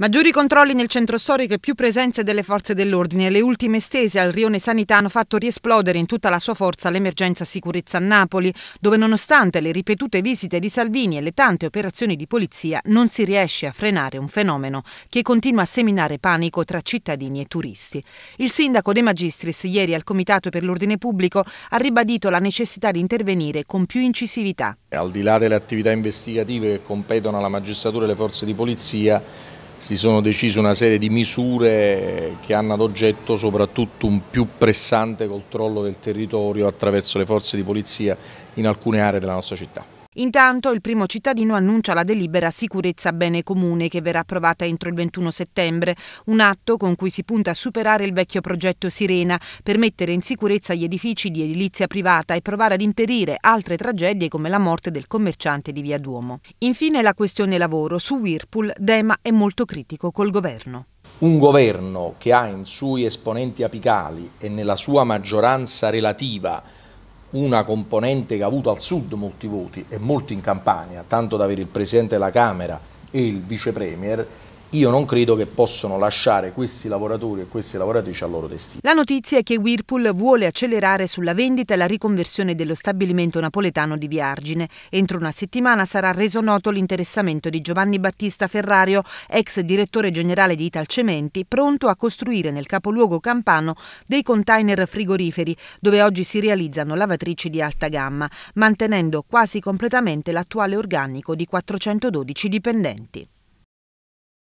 Maggiori controlli nel centro storico e più presenze delle forze dell'ordine. Le ultime estese al rione Sanità hanno fatto riesplodere in tutta la sua forza l'emergenza sicurezza a Napoli, dove nonostante le ripetute visite di Salvini e le tante operazioni di polizia non si riesce a frenare un fenomeno che continua a seminare panico tra cittadini e turisti. Il sindaco De Magistris ieri al Comitato per l'Ordine Pubblico ha ribadito la necessità di intervenire con più incisività. Al di là delle attività investigative che competono alla magistratura e alle forze di polizia, si sono decise una serie di misure che hanno ad oggetto soprattutto un più pressante controllo del territorio attraverso le forze di polizia in alcune aree della nostra città. Intanto il primo cittadino annuncia la delibera sicurezza bene comune che verrà approvata entro il 21 settembre, un atto con cui si punta a superare il vecchio progetto Sirena per mettere in sicurezza gli edifici di edilizia privata e provare ad impedire altre tragedie come la morte del commerciante di Via Duomo. Infine la questione lavoro. Su Whirlpool Dema è molto critico col governo. Un governo che ha in suoi esponenti apicali e nella sua maggioranza relativa una componente che ha avuto al sud molti voti e molti in Campania, tanto da avere il Presidente della Camera e il Vice Premier, io non credo che possano lasciare questi lavoratori e queste lavoratrici al loro destino. La notizia è che Whirlpool vuole accelerare sulla vendita e la riconversione dello stabilimento napoletano di Viargine. Entro una settimana sarà reso noto l'interessamento di Giovanni Battista Ferrario, ex direttore generale di Italcementi, pronto a costruire nel capoluogo campano dei container frigoriferi, dove oggi si realizzano lavatrici di alta gamma, mantenendo quasi completamente l'attuale organico di 412 dipendenti.